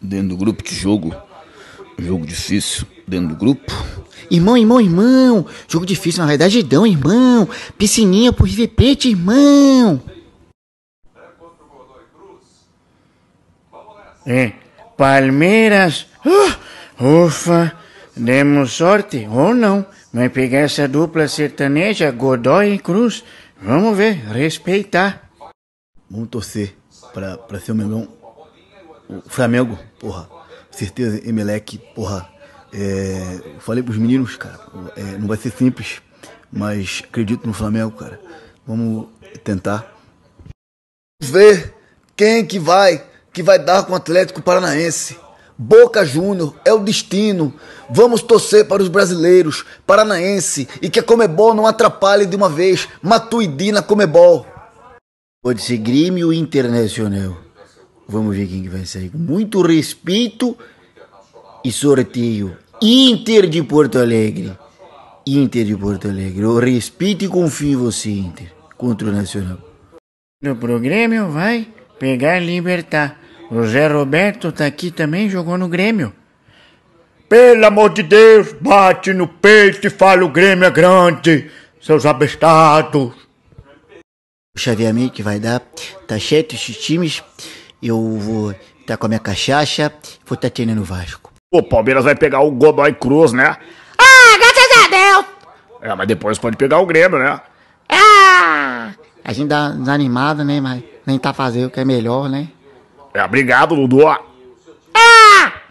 dentro do grupo de jogo. Jogo difícil dentro do grupo. Irmão, irmão, irmão. Jogo difícil, na verdade, dão, irmão. Piscininha pro River Plate, irmão. É, Palmeiras. Uh, ufa, demos sorte. Ou não. Vai pegar essa dupla sertaneja, Godoy e Cruz. Vamos ver, respeitar. Vamos torcer pra, ser o melhor o Flamengo, porra, certeza, Emelec, porra. É, falei pros meninos, cara, é, não vai ser simples, mas acredito no Flamengo, cara. Vamos tentar. Ver quem que vai, que vai dar com o Atlético Paranaense. Boca Júnior é o destino. Vamos torcer para os brasileiros, paranaense, e que a Comebol não atrapalhe de uma vez. Matuidi na Comebol. Pode ser Grêmio Internacional. Vamos ver quem que vai sair. muito respeito e sorteio. Inter de Porto Alegre. Inter de Porto Alegre. Eu respeito e confio em você, Inter. Contra o Nacional. No Grêmio vai pegar e libertar. O Zé Roberto tá aqui também, jogou no Grêmio. Pelo amor de Deus, bate no peito e fala o Grêmio é grande, seus abestados. O Xavier que vai dar, tá cheio esses times eu vou estar tá com a minha cachaça, vou estar tá treinando o Vasco. O Palmeiras vai pegar o Godoy Cruz, né? Ah, graças a Deus! É, mas depois pode pegar o Grêmio, né? Ah! A gente dá desanimado, né? Mas nem tá fazendo o que é melhor, né? É, obrigado, Dudu.